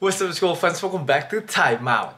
What's up school friends, welcome back to Time Out.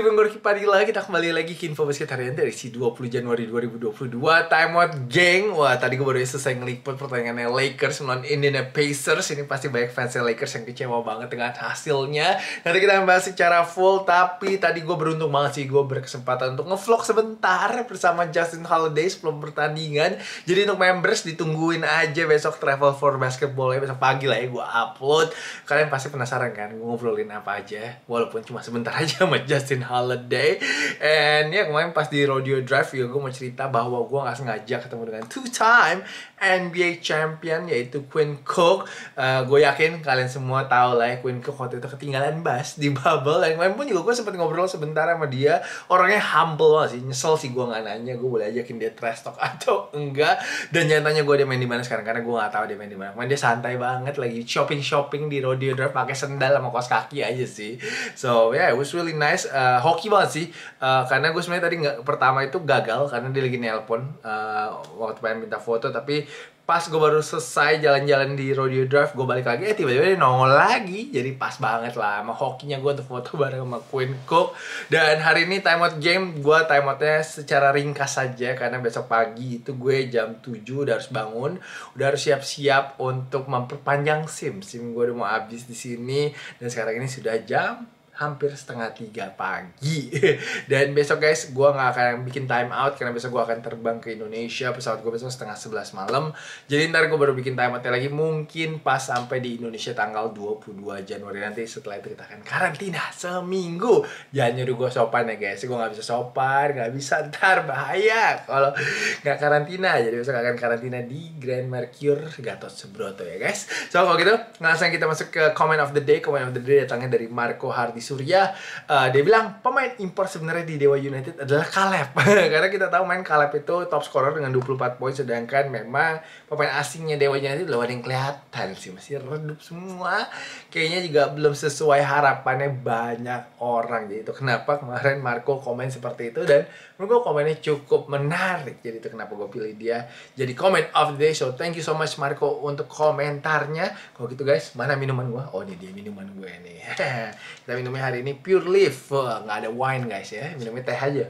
dari Bang Gorky Padilla kita kembali lagi ke info basket harian dari si 20 Januari 2022 Time out geng Wah tadi gue baru selesai ngeliput pertandingannya Lakers melawan Indiana Pacers Ini pasti banyak fans Lakers yang kecewa banget dengan hasilnya Nanti kita bahas secara full Tapi tadi gue beruntung banget sih Gue berkesempatan untuk ngevlog sebentar bersama Justin Holiday sebelum pertandingan Jadi untuk members ditungguin aja besok travel for basketball Besok pagi lah ya gue upload Kalian pasti penasaran kan gue ngobrolin apa aja Walaupun cuma sebentar aja sama Justin Holiday and ya yeah, kemarin pas di Rodeo Drive ya gue mau cerita bahwa gue nggak sengaja ketemu dengan two time NBA champion yaitu Quinn Cook. Uh, eh, gue yakin kalian semua tahu lah ya Quinn Cook waktu itu ketinggalan bus di bubble. Dan kemarin pun juga gue sempat ngobrol sebentar sama dia. Orangnya humble banget sih. Nyesel sih gue gak nanya. Gue boleh ajakin dia trash talk atau enggak. Dan nyatanya gue dia main di mana sekarang karena gue gak tahu dia main di mana. Main dia santai banget lagi shopping shopping di Rodeo Drive pakai sendal sama kos kaki aja sih. So yeah, it was really nice. Uh, hoki banget sih. Uh, karena gue sebenarnya tadi nggak pertama itu gagal karena dia lagi nelpon uh, waktu pengen minta foto tapi pas gue baru selesai jalan-jalan di Rodeo Drive gue balik lagi eh tiba-tiba dia nongol lagi jadi pas banget lah sama hokinya gue untuk foto bareng sama Queen Cook dan hari ini timeout game gue timeoutnya secara ringkas saja karena besok pagi itu gue jam 7 udah harus bangun udah harus siap-siap untuk memperpanjang SIM SIM gue udah mau habis di sini dan sekarang ini sudah jam hampir setengah tiga pagi dan besok guys gue nggak akan bikin time out karena besok gue akan terbang ke Indonesia pesawat gue besok setengah sebelas malam jadi ntar gue baru bikin time out lagi mungkin pas sampai di Indonesia tanggal 22 Januari nanti setelah itu kita akan karantina seminggu jangan nyuruh gue sopan ya guys gue nggak bisa sopan nggak bisa ntar bahaya kalau nggak karantina jadi besok akan karantina di Grand Mercure Gatot Subroto ya guys so kalau gitu langsung kita masuk ke comment of the day comment of the day datangnya dari Marco Hardy. Surya uh, dia bilang pemain impor sebenarnya di Dewa United adalah Kaleb karena kita tahu main Kaleb itu top scorer dengan 24 poin sedangkan memang pemain asingnya Dewa United belum ada yang kelihatan sih masih redup semua kayaknya juga belum sesuai harapannya banyak orang jadi itu kenapa kemarin Marco komen seperti itu dan menurut gue komennya cukup menarik jadi itu kenapa gue pilih dia jadi comment of the day so thank you so much Marco untuk komentarnya kalau gitu guys mana minuman gue oh ini dia minuman gue nih kita minumnya minumnya hari ini pure leaf, nggak ada wine guys ya, minumnya teh aja.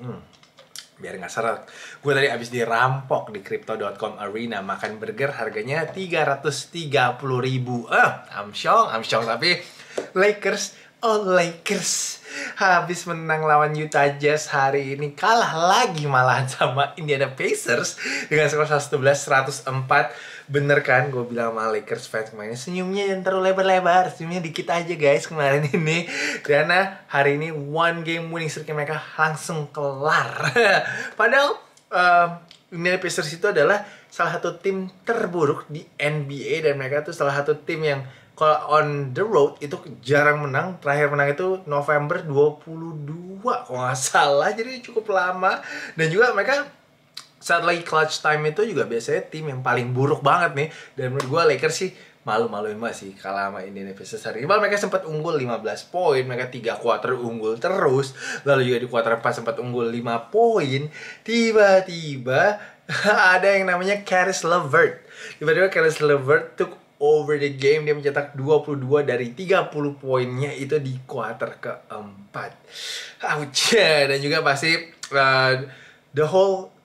Hmm, biar nggak seret. Gue tadi abis dirampok di Crypto.com Arena makan burger harganya 330 ribu. Eh, amsyong, amsyong tapi Lakers Oh Lakers habis menang lawan Utah Jazz hari ini kalah lagi malahan sama Indiana Pacers dengan skor 111-104 bener kan gue bilang sama Lakers fans kemarin senyumnya yang terlalu lebar-lebar senyumnya dikit aja guys kemarin ini karena hari ini one game winning streak mereka langsung kelar padahal uh, Indiana Pacers itu adalah salah satu tim terburuk di NBA dan mereka tuh salah satu tim yang kalau on the road itu jarang menang terakhir menang itu November 22 kalau nggak salah jadi cukup lama dan juga mereka saat lagi clutch time itu juga biasanya tim yang paling buruk banget nih dan menurut gue Lakers sih malu-maluin banget sih kalah sama Indiana Pacers hari ini. mereka sempat unggul 15 poin, mereka 3 quarter unggul terus, lalu juga di quarter 4 sempat unggul 5 poin. Tiba-tiba ada yang namanya Caris Levert. Tiba-tiba Caris Levert took over the game dia mencetak 22 dari 30 poinnya itu di quarter keempat. Ouch. Dan juga pasti uh, the whole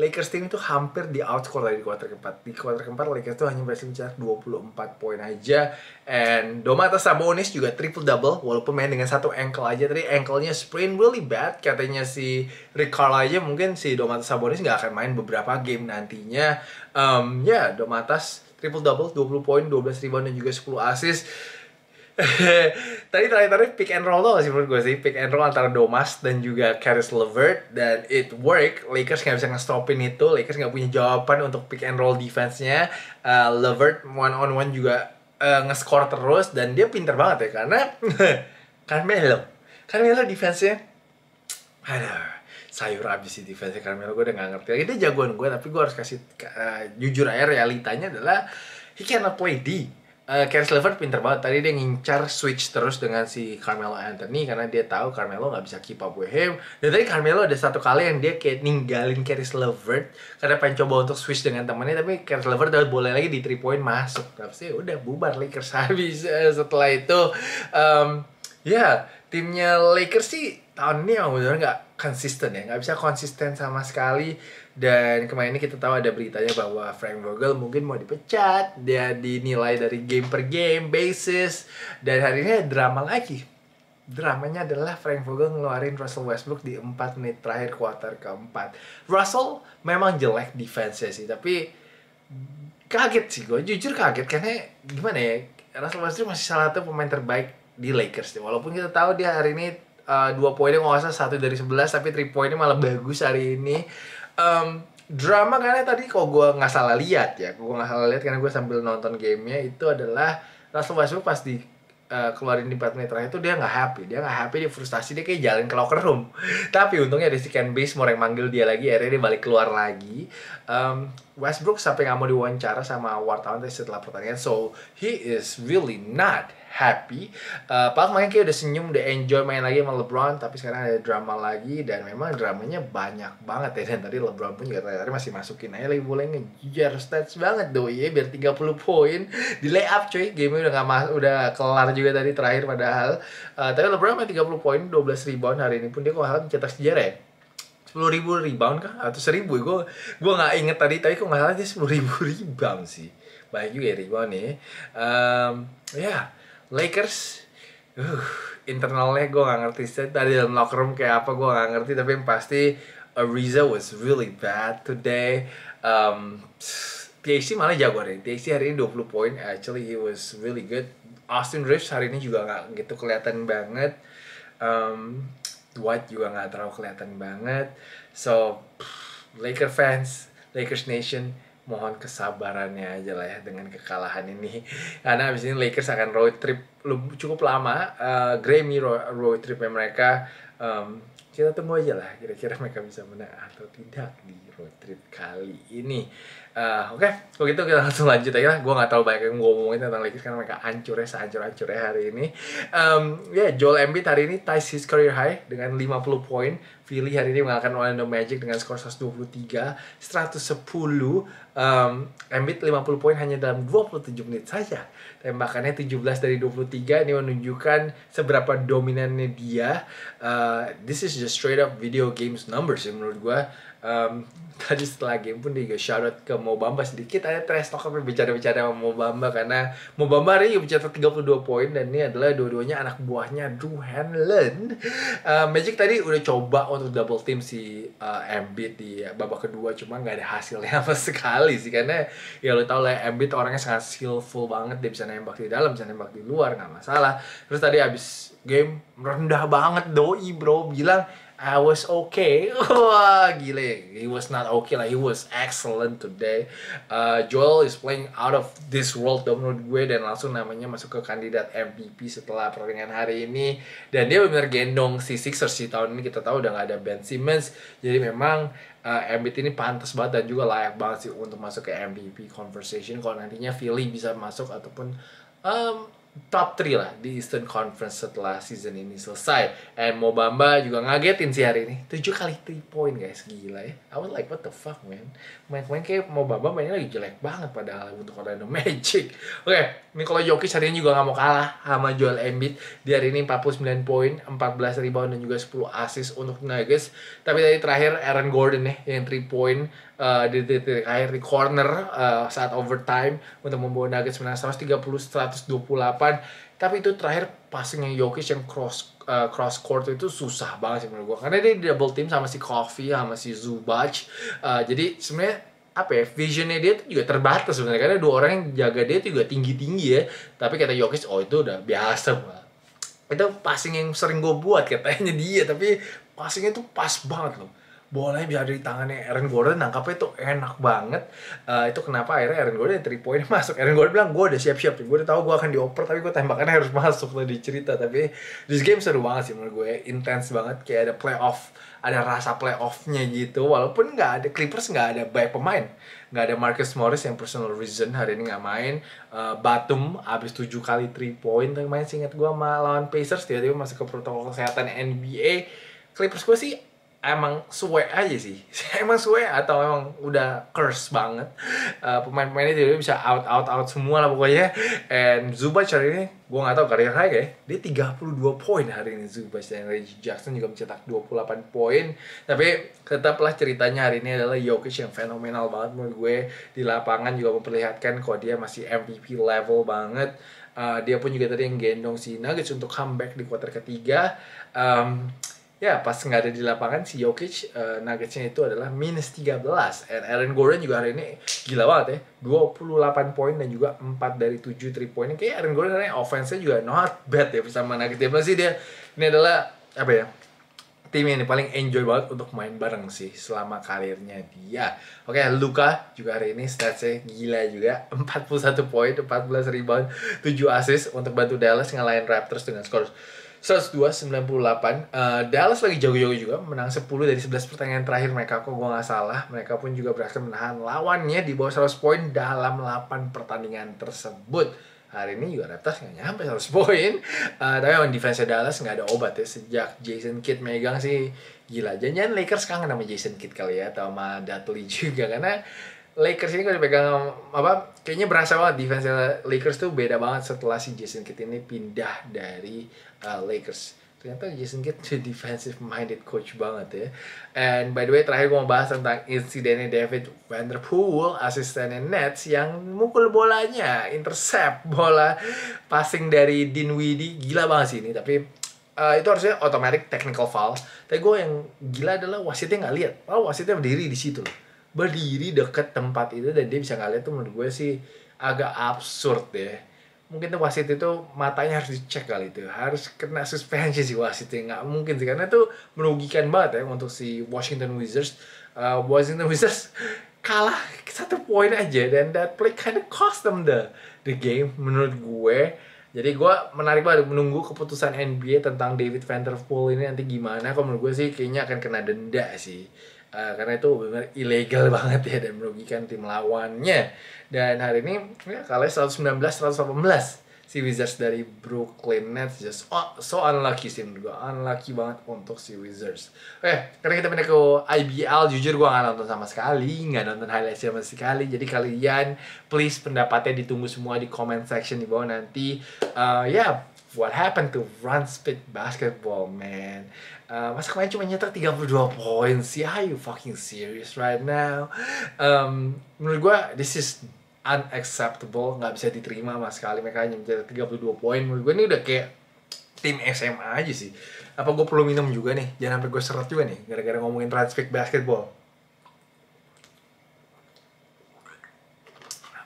Lakers team itu hampir di outscore dari quarter keempat. Di quarter keempat Lakers itu hanya berhasil mencetak 24 poin aja. And Domantas Sabonis juga triple double walaupun main dengan satu ankle aja. Tadi ankle-nya sprain really bad katanya si Rick aja mungkin si Domantas Sabonis nggak akan main beberapa game nantinya. Um, ya yeah, Domantas triple double 20 poin 12 rebound dan juga 10 assist tadi terakhir-terakhir pick and roll tuh sih menurut gue sih pick and roll antara Domas dan juga Karis Levert dan it work Lakers nggak bisa ngestopin itu Lakers nggak punya jawaban untuk pick and roll defense-nya uh, Levert one on one juga uh, nge-score terus dan dia pinter banget ya karena karena Carmelo Carmelo defense-nya aduh sayur abis di defense Carmelo gue udah gak ngerti lagi dia jagoan gue tapi gue harus kasih uh, jujur aja realitanya adalah he cannot play D uh, eh, Caris Levert pinter banget tadi dia ngincar switch terus dengan si Carmelo Anthony karena dia tahu Carmelo nggak bisa keep up with him dan tadi Carmelo ada satu kali yang dia kayak ninggalin Caris Levert karena pengen coba untuk switch dengan temannya tapi Caris Levert dapat boleh lagi di three point masuk tapi udah bubar Lakers habis uh, setelah itu um, ya yeah, timnya Lakers sih tahun ini emang bener nggak konsisten ya nggak bisa konsisten sama sekali dan kemarin ini kita tahu ada beritanya bahwa Frank Vogel mungkin mau dipecat dia dinilai dari game per game basis dan hari ini drama lagi dramanya adalah Frank Vogel ngeluarin Russell Westbrook di 4 menit terakhir kuarter keempat. Russell memang jelek defense sih, tapi kaget sih gue, jujur kaget karena gimana ya, Russell Westbrook masih salah satu pemain terbaik di Lakers. Walaupun kita tahu dia hari ini Eh, dua poinnya nggak usah satu dari sebelas tapi three poinnya malah bagus hari ini um, drama karena ya tadi kok gue nggak salah lihat ya gue nggak salah lihat karena gue sambil nonton gamenya itu adalah Russell Westbrook pas di uh, keluarin di 4 menit itu dia nggak happy dia nggak happy dia frustasi dia kayak jalan ke locker room tapi untungnya ada si Ken Base mau yang manggil dia lagi akhirnya dia balik keluar lagi um, Westbrook sampai nggak mau diwawancara sama wartawan setelah pertandingan so he is really not happy. Uh, Pak kemarin kayak udah senyum, udah enjoy main lagi sama LeBron, tapi sekarang ada drama lagi dan memang dramanya banyak banget ya. Dan tadi LeBron pun juga tadi masih masukin aja lagi boleh ngejar stats banget doi ya, biar 30 poin di lay up cuy. Game udah nggak mas udah kelar juga tadi terakhir padahal. Uh, tapi LeBron main 30 poin, 12 rebound hari ini pun dia kok harus mencetak sejarah ya sepuluh ribu rebound kah atau seribu gue ya? gue nggak inget tadi tapi kok nggak salah dia sepuluh ribu rebound sih banyak juga ya rebound nih um, ya yeah Lakers uh, internalnya gue gak ngerti tadi dalam locker room kayak apa gue gak ngerti tapi yang pasti Ariza was really bad today um, THC malah jago deh THC hari ini 20 poin actually he was really good Austin Reeves hari ini juga gak gitu kelihatan banget um, Dwight juga gak terlalu kelihatan banget so Lakers fans Lakers Nation mohon kesabarannya aja lah ya dengan kekalahan ini karena abis ini Lakers akan road trip cukup lama uh, Grammy road tripnya mereka um, kita tunggu aja lah kira-kira mereka bisa menang atau tidak di road kali ini. Uh, Oke, okay. begitu kita langsung lanjut aja lah. Gue gak tahu banyak yang ngomongin tentang Lakers karena mereka hancurnya sehancur-hancurnya hari ini. Um, ya, yeah, Joel Embiid hari ini ties his career high dengan 50 poin. Philly hari ini mengalahkan Orlando Magic dengan skor 123, 110. Um, Embiid 50 poin hanya dalam 27 menit saja. Tembakannya 17 dari 23 ini menunjukkan seberapa dominannya dia. Uh, this is just straight up video games numbers ya menurut gue um, tadi setelah game pun juga shoutout ke Mo Bamba sedikit ada trash talk berbicara bicara-bicara sama Mobamba karena Bamba hari ini mencetak 32 poin dan ini adalah dua-duanya anak buahnya Drew Hanlon uh, Magic tadi udah coba untuk double team si uh, Embiid di babak kedua cuma nggak ada hasilnya sama sekali sih karena ya lo tau lah Embiid orangnya sangat skillful banget dia bisa nembak di dalam bisa nembak di luar nggak masalah terus tadi abis game rendah banget doi bro bilang I was okay. Wah, gile. He was not okay lah. He was excellent today. Uh, Joel is playing out of this world menurut gue dan langsung namanya masuk ke kandidat MVP setelah pertandingan hari ini. Dan dia benar gendong si Sixers si tahun ini kita tahu udah gak ada Ben Simmons. Jadi memang uh, Embiid ini pantas banget dan juga layak banget sih untuk masuk ke MVP conversation kalau nantinya Philly bisa masuk ataupun um, top 3 lah di Eastern Conference setelah season ini selesai. And Bamba juga ngagetin sih hari ini. 7 kali 3 point guys, gila ya. I was like, what the fuck man? Main-main kayak Bamba mainnya lagi jelek banget padahal untuk Orlando Magic. Oke, okay, kalau Jokic hari ini juga nggak mau kalah sama Joel Embiid. Di hari ini 49 poin, 14 rebound dan juga 10 assist untuk Nuggets. Tapi tadi terakhir Aaron Gordon nih yang 3 point Eh, di titik akhir di corner uh, saat overtime untuk membawa Nuggets menang 130 128 tapi itu terakhir passing yang Jokic yang cross uh, cross court itu susah banget sih menurut gue karena dia double team sama si Coffee sama si Zubac uh, jadi sebenarnya apa ya visionnya dia tuh juga terbatas sebenarnya karena dua orang yang jaga dia itu juga tinggi tinggi ya tapi kata Jokic oh itu udah biasa banget itu passing yang sering gue buat katanya dia tapi passingnya tuh pas banget loh bolanya bisa ada di tangannya Aaron Gordon nangkapnya itu enak banget uh, itu kenapa akhirnya Aaron Gordon yang 3 point masuk Aaron Gordon bilang gue udah siap-siap gue udah tahu gue akan dioper tapi gue tembakannya harus masuk tadi cerita tapi this game seru banget sih menurut gue intens banget kayak ada playoff ada rasa playoffnya gitu walaupun nggak ada Clippers nggak ada banyak pemain nggak ada Marcus Morris yang personal reason hari ini nggak main uh, Batum abis tujuh kali 3 point tapi main singkat gue sama lawan Pacers tiba-tiba masuk ke protokol kesehatan NBA Clippers gue sih emang suwe aja sih emang suwe atau emang udah curse banget uh, pemain-pemainnya jadi bisa out out out semua lah pokoknya and Zubac hari ini gue gak tau karir kayak ya dia 32 poin hari ini Zubac dan Reggie Jackson juga mencetak 28 poin tapi tetaplah ceritanya hari ini adalah Jokic yang fenomenal banget menurut gue di lapangan juga memperlihatkan kok dia masih MVP level banget uh, dia pun juga tadi yang gendong si Nuggets untuk comeback di kuarter ketiga um, ya pas nggak ada di lapangan si Jokic uh, Nuggetsnya itu adalah minus 13 and Aaron Gordon juga hari ini gila banget ya 28 poin dan juga 4 dari 7 3 poinnya. kayak Aaron Gordon hari offense-nya juga not bad ya bersama Nuggets ya sih dia ini adalah apa ya tim ini paling enjoy banget untuk main bareng sih selama karirnya dia oke okay, Luka juga hari ini statsnya gila juga 41 poin 14 rebound 7 assist untuk bantu Dallas ngalahin Raptors dengan skor 102-98 uh, eh, Dallas lagi jago-jago juga menang 10 dari 11 pertandingan terakhir mereka kok gue nggak salah mereka pun juga berhasil menahan lawannya di bawah 100 poin dalam 8 pertandingan tersebut hari ini juga Raptors nggak nyampe 100 poin uh, tapi on defense Dallas nggak ada obat ya sejak Jason Kidd megang sih gila jangan Lakers kangen sama Jason Kidd kali ya atau sama Dudley juga karena Lakers ini kalau dipegang apa kayaknya berasa banget defense Lakers tuh beda banget setelah si Jason Kidd ini pindah dari uh, Lakers. Ternyata Jason Kidd tuh defensive minded coach banget ya. And by the way terakhir gue mau bahas tentang insidennya David Vanderpool, asistennya Nets yang mukul bolanya, intercept bola passing dari Dinwiddie. Gila banget sih ini, tapi uh, itu harusnya automatic technical foul. Tapi gue yang gila adalah wasitnya nggak lihat. Oh, wasitnya berdiri di situ loh berdiri deket tempat itu dan dia bisa ngeliat tuh menurut gue sih agak absurd deh mungkin tuh wasit itu matanya harus dicek kali itu harus kena suspensi si wasitnya nggak mungkin sih karena itu merugikan banget ya untuk si Washington Wizards uh, Washington Wizards kalah satu poin aja dan that play kind of cost them the the game menurut gue jadi gue menarik banget menunggu keputusan NBA tentang David Vanderpool ini nanti gimana kalau menurut gue sih kayaknya akan kena denda sih uh, karena itu benar ilegal banget ya dan merugikan tim lawannya dan hari ini ya kalah 119 118 si Wizards dari Brooklyn Nets just oh, so unlucky sih menurut gue unlucky banget untuk si Wizards oke eh, karena kita pindah ke IBL jujur gue gak nonton sama sekali nggak nonton highlight sama sekali jadi kalian please pendapatnya ditunggu semua di comment section di bawah nanti uh, ya yeah, what happened to run speed basketball, man? Uh, masa kemarin cuma nyetak 32 poin sih? Are you fucking serious right now? Um, menurut gue, this is unacceptable. Nggak bisa diterima sama sekali. Mereka hanya mencetak 32 poin. Menurut gue ini udah kayak tim SMA aja sih. Apa gue perlu minum juga nih? Jangan sampai gue seret juga nih. Gara-gara ngomongin run speed basketball.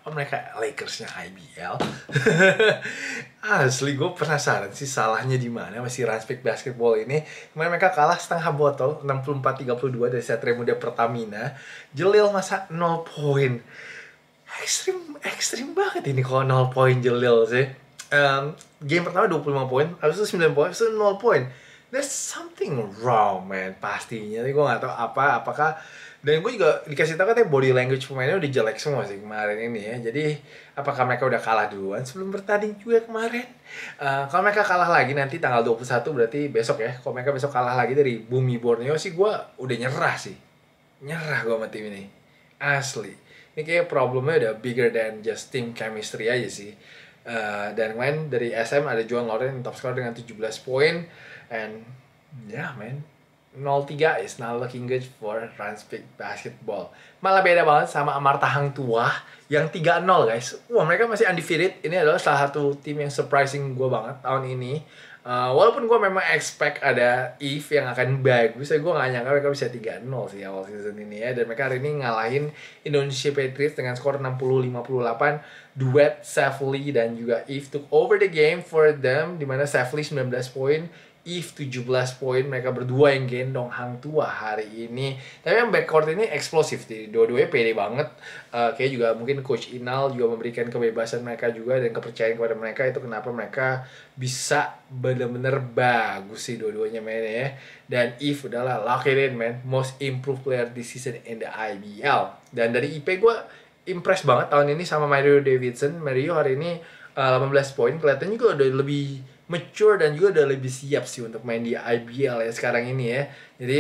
apa mereka Lakersnya IBL asli gue penasaran sih salahnya di mana masih Ranspik basketball ini kemarin mereka kalah setengah botol 64-32 dari Satria Muda Pertamina Jelil masa 0 poin ekstrim ekstrim banget ini kalau 0 poin Jelil sih um, game pertama 25 poin habis itu 9 poin habis itu 0 poin there's something wrong man pastinya tapi gue gak tahu apa apakah dan gue juga dikasih tau katanya body language pemainnya udah jelek semua sih kemarin ini ya jadi apakah mereka udah kalah duluan sebelum bertanding juga kemarin uh, kalau mereka kalah lagi nanti tanggal 21 berarti besok ya kalau mereka besok kalah lagi dari Bumi Borneo sih gue udah nyerah sih nyerah gue sama tim ini asli ini kayak problemnya udah bigger than just team chemistry aja sih Uh, dan main dari SM ada Juan Loren top scorer dengan 17 poin and yeah man 03 is not looking good for Speed Basketball. Malah beda banget sama Amarta Hang Tua yang 3-0 guys. Wah mereka masih undefeated. Ini adalah salah satu tim yang surprising gue banget tahun ini. Uh, walaupun gue memang expect ada Eve yang akan bagus, tapi ya gue gak nyangka mereka bisa 3-0 sih awal season ini ya. Dan mereka hari ini ngalahin Indonesia Patriots dengan skor 60-58. Duet Safely dan juga Eve took over the game for them, dimana Safely 19 poin, Eve 17 poin mereka berdua yang gendong Hang Tua hari ini tapi yang backcourt ini eksplosif jadi dua-duanya pede banget uh, kayak juga mungkin coach Inal juga memberikan kebebasan mereka juga dan kepercayaan kepada mereka itu kenapa mereka bisa bener-bener bagus sih dua-duanya mainnya ya dan If adalah lucky it in man most improved player this season in the IBL dan dari IP gue impress banget tahun ini sama Mario Davidson Mario hari ini uh, eh, 18 poin kelihatannya juga udah lebih mature dan juga udah lebih siap sih untuk main di IBL ya sekarang ini ya. Jadi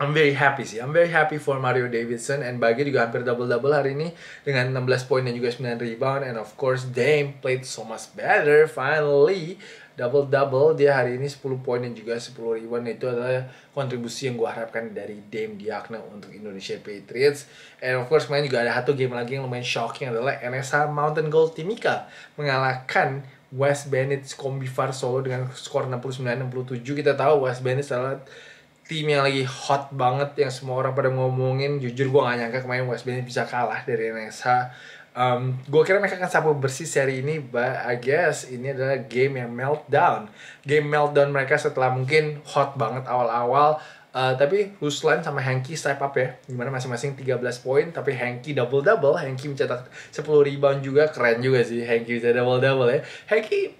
I'm very happy sih. I'm very happy for Mario Davidson and Bagi juga hampir double-double hari ini dengan 16 poin dan juga 9 rebound and of course Dame played so much better finally double-double dia hari ini 10 poin dan juga 10 rebound itu adalah kontribusi yang gue harapkan dari Dame Diakna untuk Indonesia Patriots and of course main juga ada satu game lagi yang lumayan shocking adalah NSR Mountain Gold Timika mengalahkan West Bandit Combivar solo dengan skor 69-67 kita tahu West Bandit adalah tim yang lagi hot banget yang semua orang pada ngomongin jujur gue gak nyangka kemarin West Bandit bisa kalah dari NSH um, gue kira mereka akan sapu bersih seri ini but I guess ini adalah game yang meltdown game meltdown mereka setelah mungkin hot banget awal-awal Uh, tapi Ruslan sama Hanky step up ya Gimana masing-masing 13 poin Tapi Hanky double-double Hanky mencetak 10 rebound juga Keren juga sih Hanky bisa double-double ya Hanky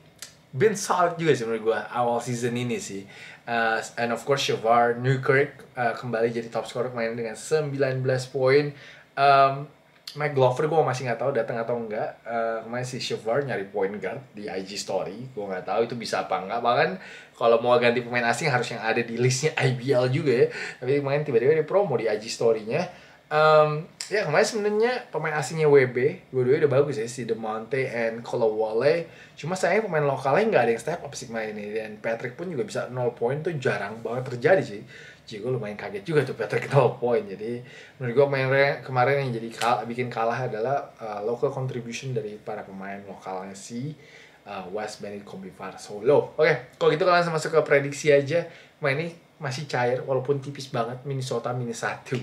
been solid juga sih menurut gua Awal season ini sih uh, And of course Shavar Newkirk uh, Kembali jadi top scorer Main dengan 19 poin um, Mike Glover gue masih nggak tahu datang atau enggak. Uh, eh, kemarin si Shiver nyari point guard di IG Story. Gue nggak tahu itu bisa apa enggak. Bahkan kalau mau ganti pemain asing harus yang ada di listnya IBL juga ya. Tapi kemarin tiba-tiba di promo di IG storynya, Um, ya kemarin sebenarnya pemain asingnya WB dua-duanya udah bagus ya si Demonte and Kolowale cuma sayang pemain lokalnya nggak ada yang step up sih kemarin ini dan Patrick pun juga bisa 0 point tuh jarang banget terjadi sih Ji lumayan kaget juga tuh Patrick Ketawa point jadi menurut gue main kemarin yang jadi kal bikin kalah adalah uh, local contribution dari para pemain lokalnya si uh, West Bennett Kombifar Solo oke okay, kalau gitu kalian masuk ke prediksi aja main ini masih cair walaupun tipis banget Minnesota minus satu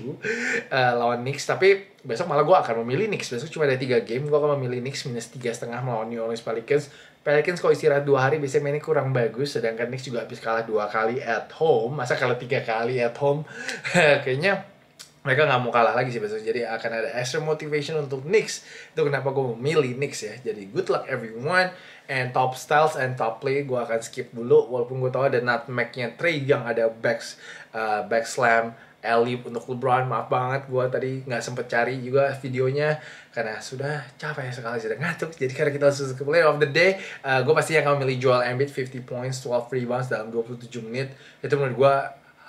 uh, lawan Knicks tapi besok malah gue akan memilih Knicks besok cuma ada tiga game gue akan memilih Knicks minus tiga setengah melawan New Orleans Pelicans Pelicans kalau istirahat dua hari biasanya mainnya kurang bagus, sedangkan Knicks juga habis kalah dua kali at home, masa kalah tiga kali at home, kayaknya mereka nggak mau kalah lagi sih besok. Jadi akan ada extra motivation untuk Knicks. Itu kenapa gue memilih Knicks ya. Jadi good luck everyone. And top styles and top play gue akan skip dulu. Walaupun gue tahu ada nutmegnya Trey yang ada back, uh, back slam Elip untuk LeBron maaf banget gue tadi nggak sempet cari juga videonya karena sudah capek sekali sudah ngantuk jadi karena kita langsung ke play of the day uh, eh, gue pasti akan memilih Joel Embiid 50 points 12 rebounds dalam 27 menit itu menurut gue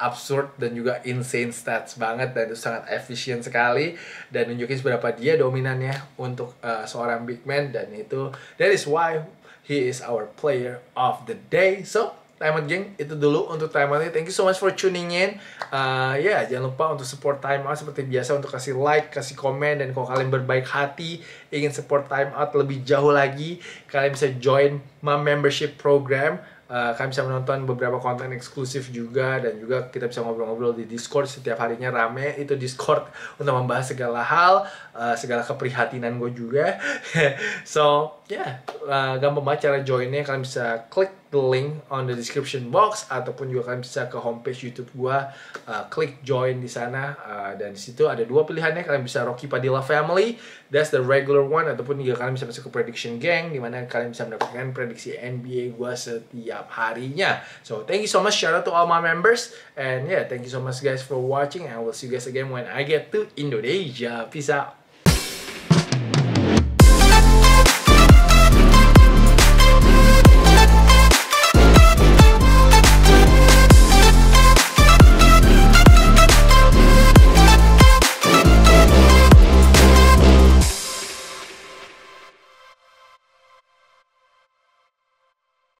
absurd dan juga insane stats banget dan itu sangat efisien sekali dan nunjukin seberapa dia dominannya untuk uh, seorang big man dan itu that is why he is our player of the day so Timeout geng, itu dulu untuk ini Thank you so much for tuning in. Uh, ya, yeah, jangan lupa untuk support timeout seperti biasa untuk kasih like, kasih komen dan kalau kalian berbaik hati ingin support timeout lebih jauh lagi, kalian bisa join my membership program. Uh, kalian bisa menonton beberapa konten eksklusif juga dan juga kita bisa ngobrol-ngobrol di Discord setiap harinya rame itu Discord untuk membahas segala hal, uh, segala keprihatinan gue juga. so ya yeah, uh, gampang banget cara joinnya kalian bisa klik the link on the description box ataupun juga kalian bisa ke homepage YouTube gua uh, klik join di sana uh, dan di situ ada dua pilihannya kalian bisa Rocky Padilla Family that's the regular one ataupun juga kalian bisa masuk ke prediction gang di mana kalian bisa mendapatkan prediksi NBA gua setiap harinya so thank you so much shout out to all my members and yeah thank you so much guys for watching and I will see you guys again when I get to Indonesia peace out